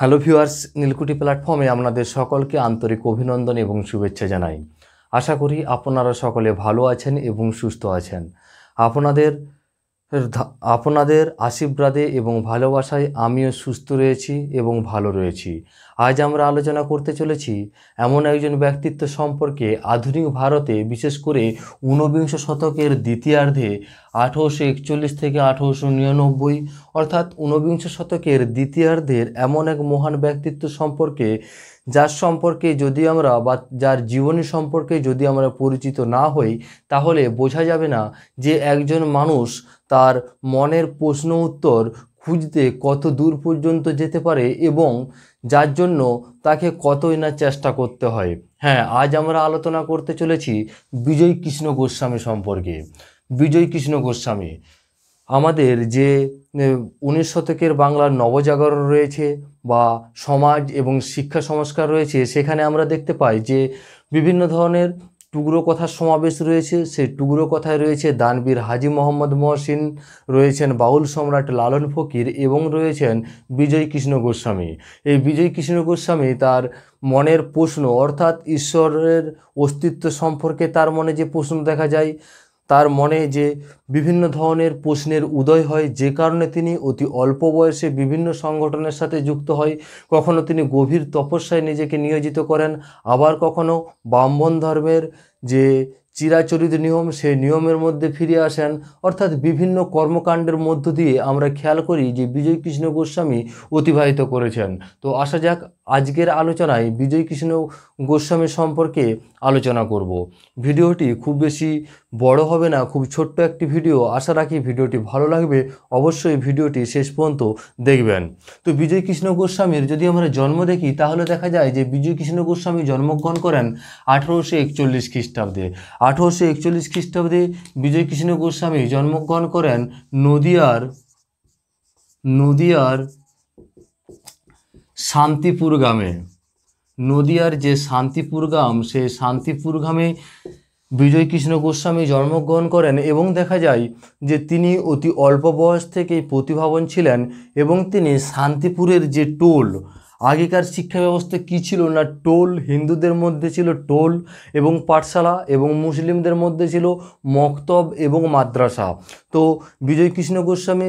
hello viewers নীলকুটি প্ল্যাটফর্মে আপনাদের সকলকে আন্তরিক অভিনন্দন এবং শুভেচ্ছা জানাই আশা করি আপনারা সকলে ভালো আছেন এবং সুস্থ আছেন আপনাদের আপনাদের আশীর্বাদে এবং ভালোবাসায় আমিও সুস্থ রয়েছি এবং ভালো রয়েছি আজ আমরা আলোচনা করতে চলেছি এমন একজন ব্যক্তিত্ব সম্পর্কে আধুনিক ভারতে বিশেষ করে ঊনবিংশ শতকের দ্বিতীয়ার্ধে আঠারোশো একচল্লিশ থেকে আঠারোশো নিরানব্বই অর্থাৎ ঊনবিংশ শতকের দ্বিতীয়ার্ধের এমন এক মহান ব্যক্তিত্ব সম্পর্কে যার সম্পর্কে যদি আমরা বা যার জীবনী সম্পর্কে যদি আমরা পরিচিত না হই তাহলে বোঝা যাবে না যে একজন মানুষ তার মনের প্রশ্ন উত্তর খুঁজতে কত দূর পর্যন্ত যেতে পারে এবং যার জন্য তাকে কতই না চেষ্টা করতে হয় হ্যাঁ আজ আমরা আলোচনা করতে চলেছি বিজয় কৃষ্ণ গোস্বামী সম্পর্কে বিজয় কৃষ্ণ গোস্বামী আমাদের যে উনিশ শতকের বাংলার নবজাগরণ রয়েছে বা সমাজ এবং শিক্ষা সংস্কার রয়েছে সেখানে আমরা দেখতে পাই যে বিভিন্ন ধরনের টুকরো কথার সমাবেশ রয়েছে সেই টুকরো কথায় রয়েছে দানবীর হাজি মোহাম্মদ মহসিন রয়েছেন বাউল সম্রাট লালন ফকির এবং রয়েছেন বিজয় কৃষ্ণ গোস্বামী এই বিজয় কৃষ্ণ গোস্বামী তার মনের প্রশ্ন অর্থাৎ ঈশ্বরের অস্তিত্ব সম্পর্কে তার মনে যে প্রশ্ন দেখা যায় তার মনে যে বিভিন্ন ধরনের প্রশ্নের উদয় হয় যে কারণে তিনি অতি অল্প বয়সে বিভিন্ন সংগঠনের সাথে যুক্ত হয় কখনো তিনি গভীর তপস্যায় নিজেকে নিয়োজিত করেন আবার কখনো ব্রাহ্মণ ধর্মের যে চিরাচরিত নিয়ম সেই নিয়মের মধ্যে ফিরে আসেন অর্থাৎ বিভিন্ন কর্মকাণ্ডের মধ্য দিয়ে আমরা খেয়াল করি যে বিজয় কৃষ্ণ গোস্বামী অতিবাহিত করেছেন তো আসা যাক আজকের আলোচনায় বিজয় কৃষ্ণ গোস্বামী সম্পর্কে আলোচনা করব ভিডিওটি খুব বেশি বড় হবে না খুব ছোট্ট একটি ভিডিও আশা রাখি ভিডিওটি ভালো লাগবে অবশ্যই ভিডিওটি শেষ পর্যন্ত দেখবেন তো বিজয় কৃষ্ণ গোস্বামীর যদি আমরা জন্ম দেখি তাহলে দেখা যায় যে বিজয় কৃষ্ণ গোস্বামী জন্মগ্রহণ করেন আঠেরোশো একচল্লিশ খ্রিস্টাব্দে আঠেরোশো একচল্লিশ খ্রিস্টাব্দে বিজয় কৃষ্ণ গোস্বামী জন্মগ্রহণ করেন নদিয়ার নদিয়ার শান্তিপুর গ্রামে নদিয়ার যে শান্তিপুর গ্রাম সেই শান্তিপুর গ্রামে বিজয়কৃষ্ণ গোস্বামী জন্মগ্রহণ করেন এবং দেখা যায় যে তিনি অতি অল্প বয়স থেকেই প্রতিভাবন ছিলেন এবং তিনি শান্তিপুরের যে টোল আগেকার শিক্ষা ব্যবস্থা কী ছিল না টোল হিন্দুদের মধ্যে ছিল টোল এবং পাঠশালা এবং মুসলিমদের মধ্যে ছিল মক্তব এবং মাদ্রাসা তো বিজয় কৃষ্ণ গোস্বামী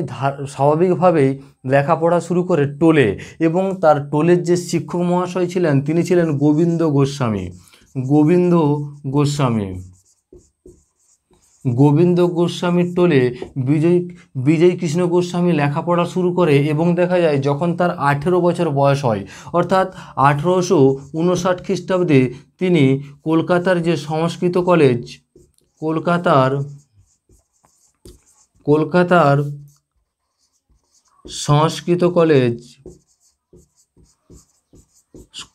স্বাভাবিকভাবেই লেখাপড়া শুরু করে টোলে এবং তার টোলের যে শিক্ষক মহাশয় ছিলেন তিনি ছিলেন গোবিন্দ গোস্বামী গোবিন্দ গোস্বামী গোবিন্দ গোস্বামীর টোলে বিজয় বিজয় কৃষ্ণ গোস্বামী লেখাপড়া শুরু করে এবং দেখা যায় যখন তার আঠেরো বছর বয়স হয় অর্থাৎ আঠেরোশো উনষাট খ্রিস্টাব্দে তিনি কলকাতার যে সংস্কৃত কলেজ কলকাতার কলকাতার সংস্কৃত কলেজ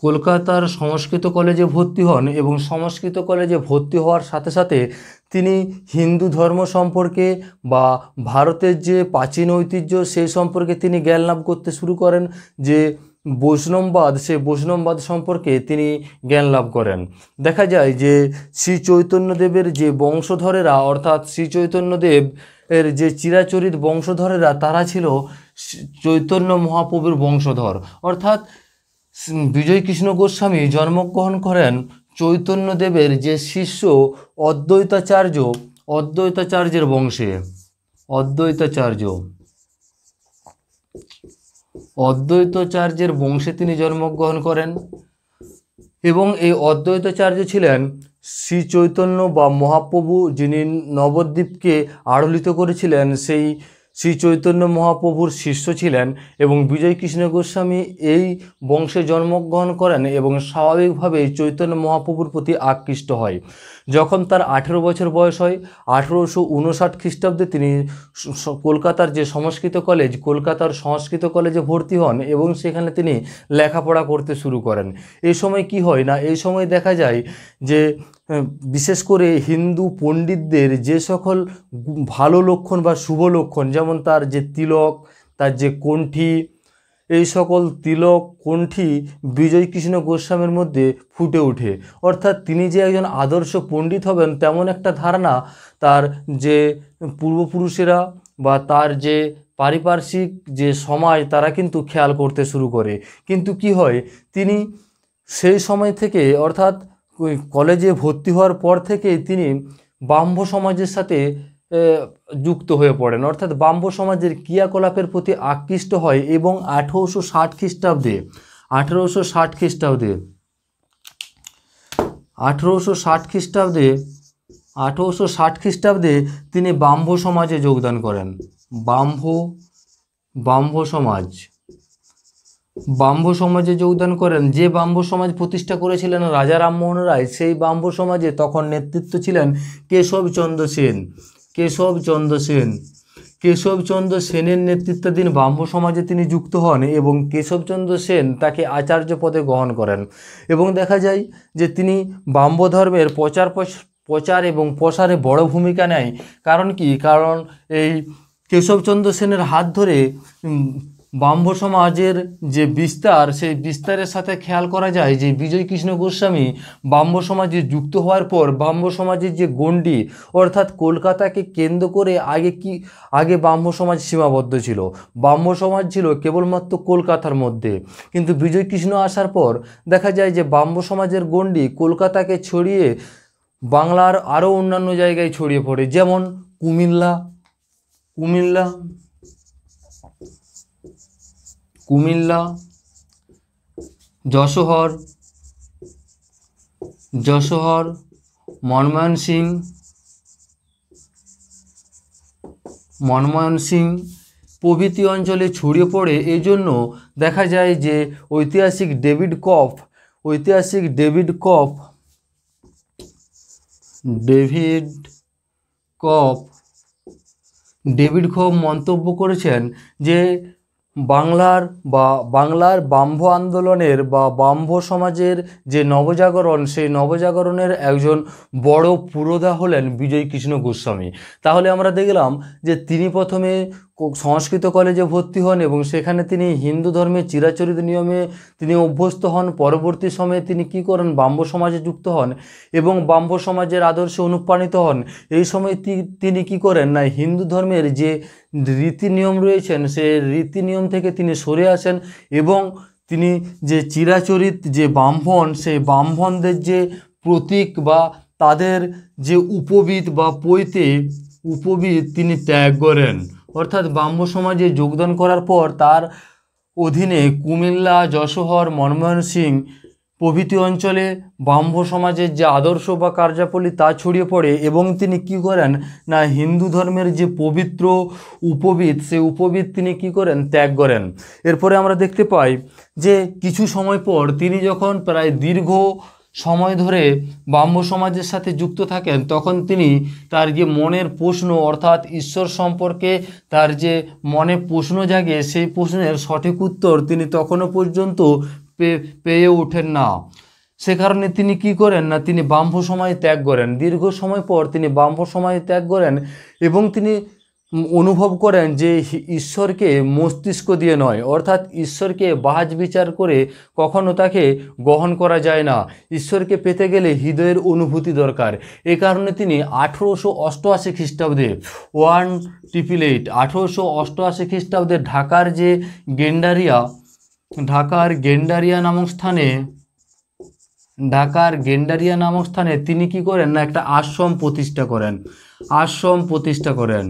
কলকাতার সংস্কৃত কলেজে ভর্তি হন এবং সংস্কৃত কলেজে ভর্তি হওয়ার সাথে সাথে তিনি হিন্দু ধর্ম সম্পর্কে বা ভারতের যে প্রাচীন ঐতিহ্য সেই সম্পর্কে তিনি জ্ঞান লাভ করতে শুরু করেন যে বৈষ্ণববাদ সে বৈষ্ণববাদ সম্পর্কে তিনি জ্ঞান লাভ করেন দেখা যায় যে শ্রী চৈতন্যদেবের যে বংশধরেরা অর্থাৎ শ্রী চৈতন্যদেব এর যে চিরাচরিত বংশধরেরা তারা ছিল চৈতন্য মহাপ্রভুর বংশধর অর্থাৎ বিজয় কৃষ্ণ গোস্বামী জন্মগ্রহণ করেন চৈতন্যদেবের যে শিষ্য অদ্বৈতাচার্য অদ্বৈতাচার্যের বংশে অদ্বৈতাচার্য অদ্বৈতাচার্যের বংশে তিনি জন্মগ্রহণ করেন এবং এই অদ্বৈতাচার্য ছিলেন শ্রী চৈতন্য বা মহাপ্রভু যিনি নবদ্বীপকে আড়লিত করেছিলেন সেই শ্রী চৈতন্য মহাপ্রভুর শিষ্য ছিলেন এবং বিজয় কৃষ্ণ গোস্বামী এই বংশে জন্মগ্রহণ করেন এবং স্বাভাবিকভাবেই চৈতন্য মহাপ্রভুর প্রতি আকৃষ্ট হয় যখন তার আঠেরো বছর বয়স হয় আঠেরোশো উনষাট খ্রিস্টাব্দে তিনি কলকাতার যে সংস্কৃত কলেজ কলকাতার সংস্কৃত কলেজে ভর্তি হন এবং সেখানে তিনি লেখাপড়া করতে শুরু করেন এই সময় কি হয় না এই সময় দেখা যায় যে বিশেষ করে হিন্দু পণ্ডিতদের যে সকল ভালো লক্ষণ বা শুভ লক্ষণ যেমন তার যে তিলক তার যে কণ্ঠী এই সকল তিলক কণ্ঠি বিজয় কৃষ্ণ গোস্বামীর মধ্যে ফুটে ওঠে অর্থাৎ তিনি যে একজন আদর্শ পণ্ডিত হবেন তেমন একটা ধারণা তার যে পূর্বপুরুষেরা বা তার যে পারিপার্শ্বিক যে সমাজ তারা কিন্তু খেয়াল করতে শুরু করে কিন্তু কি হয় তিনি সেই সময় থেকে অর্থাৎ কলেজে ভর্তি হওয়ার পর থেকেই তিনি ব্রাহ্ম সমাজের সাথে যুক্ত হয়ে পড়েন অর্থাৎ বাম্ব সমাজের ক্রিয়াকলাপের প্রতি আকৃষ্ট হয় এবং আঠেরোশো ষাট খ্রিস্টাব্দে আঠেরোশো ষাট খ্রিস্টাব্দে আঠেরোশো ষাট খ্রিস্টাব্দে আঠেরোশো ষাট খ্রিস্টাব্দে তিনি বাম্ভ সমাজে যোগদান করেন বাম্ভ বাম্ভ সমাজ বাম্ভ সমাজে যোগদান করেন যে বাম্ভ সমাজ প্রতিষ্ঠা করেছিলেন রাজা রামমোহন রায় সেই বাম্ভ সমাজে তখন নেতৃত্ব ছিলেন কেশবচন্দ্র সেন কেশবচন্দ্র সেন কেশবচন্দ্র সেনের নেতৃত্বাধীন ব্রাহ্ম সমাজে তিনি যুক্ত হন এবং কেশবচন্দ্র সেন তাকে আচার্য পদে গ্রহণ করেন এবং দেখা যায় যে তিনি ব্রাহ্ম ধর্মের প্রচার প্রচার এবং প্রসারে বড় ভূমিকা নেয় কারণ কি কারণ এই কেশবচন্দ্র সেনের হাত ধরে ব্রাহ্ম সমাজের যে বিস্তার সেই বিস্তারের সাথে খেয়াল করা যায় যে বিজয় কৃষ্ণ গোস্বামী ব্রাহ্ম সমাজে যুক্ত হওয়ার পর ব্রাহ্ম সমাজের যে গণ্ডি অর্থাৎ কলকাতাকে কেন্দ্র করে আগে কি আগে ব্রাহ্ম সমাজ সীমাবদ্ধ ছিল ব্রাহ্ম সমাজ ছিল কেবলমাত্র কলকাতার মধ্যে কিন্তু বিজয় কৃষ্ণ আসার পর দেখা যায় যে ব্রাহ্ম সমাজের গণ্ডি কলকাতাকে ছড়িয়ে বাংলার আরও অন্যান্য জায়গায় ছড়িয়ে পড়ে যেমন কুমিল্লা কুমিল্লা কুমিল্লা যশোহর যশোহর মনমোহন সিং প্রভৃতি অঞ্চলে ছড়িয়ে পড়ে এই জন্য দেখা যায় যে ঐতিহাসিক ডেভিড কফ ঐতিহাসিক David Kopf David Kopf David Kopf মন্তব্য করেছেন যে বাংলার বা বাংলার বাম্ভ আন্দোলনের বা বাম্ভ সমাজের যে নবজাগরণ সেই নবজাগরণের একজন বড় পুরোধা হলেন বিজয় কৃষ্ণ গোস্বামী তাহলে আমরা দেখলাম যে তিনি প্রথমে সংস্কৃত কলেজে ভর্তি হন এবং সেখানে তিনি হিন্দু ধর্মে চিরাচরিত নিয়মে তিনি অভ্যস্ত হন পরবর্তী সময়ে তিনি কি করেন বাম্ব সমাজে যুক্ত হন এবং বাম্ব সমাজের আদর্শে অনুপ্রাণিত হন এই সময় তিনি কি করেন না হিন্দু ধর্মের যে রীতি নিয়ম রয়েছেন সে রীতি নিয়ম থেকে তিনি সরে আসেন এবং তিনি যে চিরাচরিত যে ব্রাহ্মণ সেই ব্রাহ্মণদের যে প্রতীক বা তাদের যে উপবিদ বা পৈতে উপবিদ তিনি ত্যাগ করেন অর্থাৎ ব্রাহ্ম সমাজে যোগদান করার পর তার অধীনে কুমিল্লা যশোহর মনমোহন সিং প্রভৃতি অঞ্চলে ব্রাহ্ম সমাজের যে আদর্শ বা কার্যাবলী তা ছড়িয়ে পড়ে এবং তিনি কি করেন না হিন্দু ধর্মের যে পবিত্র উপবিদ সে উপবিদ তিনি কি করেন ত্যাগ করেন এরপরে আমরা দেখতে পাই যে কিছু সময় পর তিনি যখন প্রায় দীর্ঘ সময় ধরে ব্রাহ্ম সমাজের সাথে যুক্ত থাকেন তখন তিনি তার যে মনের প্রশ্ন অর্থাৎ ঈশ্বর সম্পর্কে তার যে মনে প্রশ্ন জাগে সেই প্রশ্নের সঠিক উত্তর তিনি তখনও পর্যন্ত পেয়ে ওঠেন না সে কারণে তিনি কি করেন না তিনি বাম্ভ সময় ত্যাগ করেন দীর্ঘ সময় পর তিনি বাম্ভ সময় ত্যাগ করেন এবং তিনি অনুভব করেন যে ঈশ্বরকে মস্তিষ্ক দিয়ে নয় অর্থাৎ ঈশ্বরকে বাজ বিচার করে কখনো তাকে গ্রহণ করা যায় না ঈশ্বরকে পেতে গেলে হৃদয়ের অনুভূতি দরকার এ কারণে তিনি আঠেরোশো অষ্টআশি খ্রিস্টাব্দে ওয়ান ট্রিপিল এইট আঠেরোশো অষ্টআশি খ্রিস্টাব্দে ঢাকার যে গেন্ডারিয়া ঢাকার গেন্ডারিয়া নামক স্থানে ঢাকার গেন্ডারিয়া নামক স্থানে তিনি কি করেন না একটা আশ্রম প্রতিষ্ঠা করেন আশ্রম প্রতিষ্ঠা করেন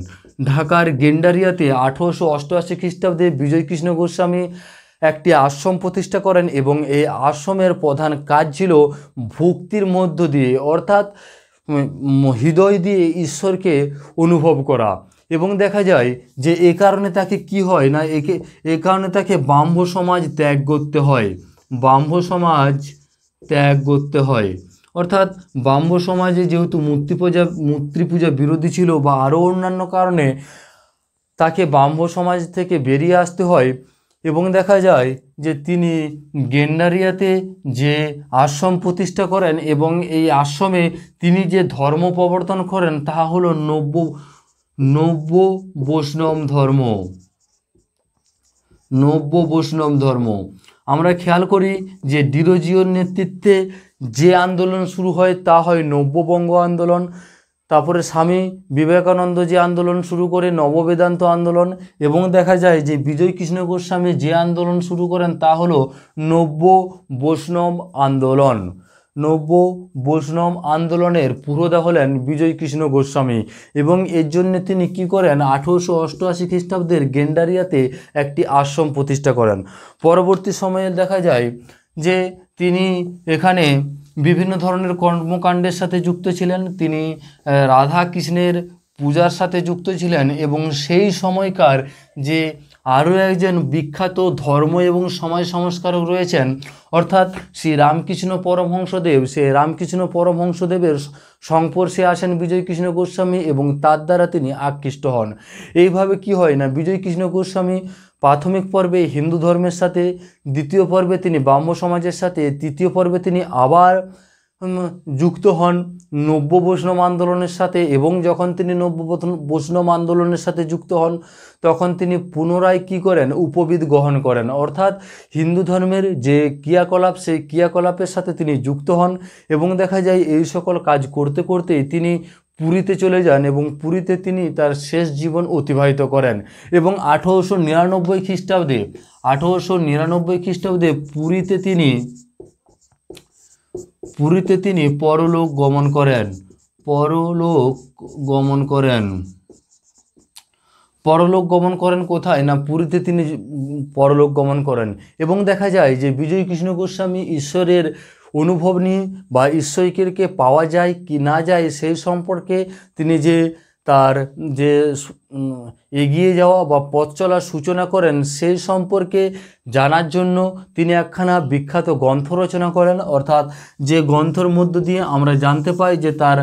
ঢাকার গেন্ডারিয়াতে আঠেরোশো অষ্টআশি খ্রিস্টাব্দে বিজয়কৃষ্ণ গোস্বামী একটি আশ্রম প্রতিষ্ঠা করেন এবং এই আশ্রমের প্রধান কাজ ছিল ভক্তির মধ্য দিয়ে অর্থাৎ হৃদয় দিয়ে ঈশ্বরকে অনুভব করা এবং দেখা যায় যে এ কারণে তাকে কি হয় না একে এ কারণে তাকে ব্রাহ্ম সমাজ ত্যাগ করতে হয় ব্রাহ্ম সমাজ ত্যাগ করতে হয় অর্থাৎ ব্রাহ্ম সমাজে যেহেতু মূর্তি পূজা মূর্তি পূজা বিরোধী ছিল বা আরও অন্যান্য কারণে তাকে ব্রাহ্ম সমাজ থেকে বেরিয়ে আসতে হয় এবং দেখা যায় যে তিনি গেন্ডারিয়াতে যে আশ্রম প্রতিষ্ঠা করেন এবং এই আশ্রমে তিনি যে ধর্ম প্রবর্তন করেন তা হলো নব্য নব্য বৈষ্ণব ধর্ম নব্য বৈষ্ণব ধর্ম আমরা খেয়াল করি যে ডিরোজিওর নেতৃত্বে যে আন্দোলন শুরু হয় তা হয় নব্যবঙ্গ আন্দোলন তারপরে স্বামী বিবেকানন্দ যে আন্দোলন শুরু করে নববেদান্ত আন্দোলন এবং দেখা যায় যে বিজয় কৃষ্ণ গোস্বামী যে আন্দোলন শুরু করেন তা হলো নব্য বৈষ্ণব আন্দোলন নব্য বৈষ্ণব আন্দোলনের পুরোধা হলেন বিজয় কৃষ্ণ গোস্বামী এবং এর জন্য তিনি কি করেন আঠেরোশো অষ্টআশি খ্রিস্টাব্দের গেন্ডারিয়াতে একটি আশ্রম প্রতিষ্ঠা করেন পরবর্তী সময়ে দেখা যায় যে তিনি এখানে বিভিন্ন ধরনের কর্মকাণ্ডের সাথে যুক্ত ছিলেন তিনি রাধা কৃষ্ণের পূজার সাথে যুক্ত ছিলেন এবং সেই সময়কার যে আরও একজন বিখ্যাত ধর্ম এবং সমাজ সংস্কারক রয়েছেন অর্থাৎ শ্রী রামকৃষ্ণ পরমহংসদেব সে রামকৃষ্ণ পরমহংসদেবের সংস্পর্শে আসেন বিজয়কৃষ্ণ গোস্বামী এবং তার দ্বারা তিনি আকৃষ্ট হন এইভাবে কি হয় না বিজয়কৃষ্ণ গোস্বামী প্রাথমিক পর্বে হিন্দু ধর্মের সাথে দ্বিতীয় পর্বে তিনি ব্রাহ্ম সমাজের সাথে তৃতীয় পর্বে তিনি আবার যুক্ত হন নব্য বৈষ্ণব আন্দোলনের সাথে এবং যখন তিনি নব্য বৈষ্ণব আন্দোলনের সাথে যুক্ত হন তখন তিনি পুনরায় কি করেন উপবিদ গ্রহণ করেন অর্থাৎ হিন্দু ধর্মের যে ক্রিয়াকলাপ সেই ক্রিয়াকলাপের সাথে তিনি যুক্ত হন এবং দেখা যায় এই সকল কাজ করতে করতেই তিনি পুরীতে চলে যান এবং পুরীতে তিনি তার শেষ জীবন অতিবাহিত করেন এবং আঠেরোশো নিরানব্বই খ্রিস্টাব্দে আঠেরোশো নিরানব্বই খ্রিস্টাব্দে পুরীতে তিনি পুরীতে তিনি পরলোক গমন করেন পরলোক গমন করেন পরলোক গমন করেন কোথায় না পুরীতে তিনি পরলোক গমন করেন এবং দেখা যায় যে বিজয় কৃষ্ণ গোস্বামী ঈশ্বরের অনুভব নিয়ে বা ঈশ্বরকে পাওয়া যায় কি না যায় সেই সম্পর্কে তিনি যে তার যে এগিয়ে যাওয়া বা পথ চলার সূচনা করেন সেই সম্পর্কে জানার জন্য তিনি একখানা বিখ্যাত গ্রন্থ রচনা করেন অর্থাৎ যে গ্রন্থর মধ্য দিয়ে আমরা জানতে পাই যে তার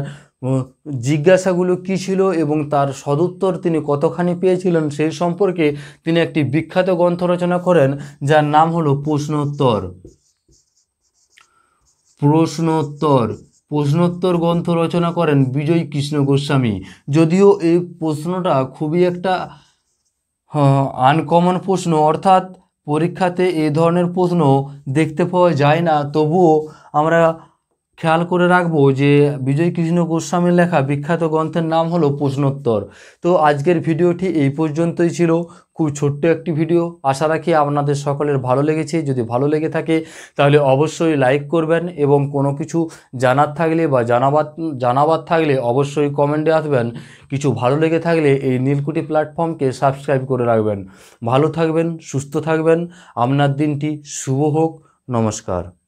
জিজ্ঞাসাগুলো কি ছিল এবং তার সদুত্তর তিনি কতখানি পেয়েছিলেন সেই সম্পর্কে তিনি একটি বিখ্যাত গ্রন্থ রচনা করেন যার নাম হলো প্রশ্নোত্তর প্রশ্নোত্তর প্রশ্নোত্তর গ্রন্থ রচনা করেন বিজয় কৃষ্ণ গোস্বামী যদিও এই প্রশ্নটা খুবই একটা আনকমন হ্যাঁ, প্রশ্ন অর্থাৎ পরীক্ষাতে এ ধরনের প্রশ্ন দেখতে পাওয়া যায় না তবুও আমরা খেয়াল করে রাখবো যে বিজয় কৃষ্ণ গোস্বামীর লেখা বিখ্যাত গ্রন্থের নাম হলো প্রশ্নোত্তর তো আজকের ভিডিওটি এই পর্যন্তই ছিল খুব ছোট্ট একটি ভিডিও আশা রাখি আপনাদের সকলের ভালো লেগেছে যদি ভালো লেগে থাকে তাহলে অবশ্যই লাইক করবেন এবং কোনো কিছু জানার থাকলে বা জানাবার জানাবার থাকলে অবশ্যই কমেন্টে আসবেন কিছু ভালো লেগে থাকলে এই নীলকুটি প্ল্যাটফর্মকে সাবস্ক্রাইব করে রাখবেন ভালো থাকবেন সুস্থ থাকবেন আপনার দিনটি শুভ হোক নমস্কার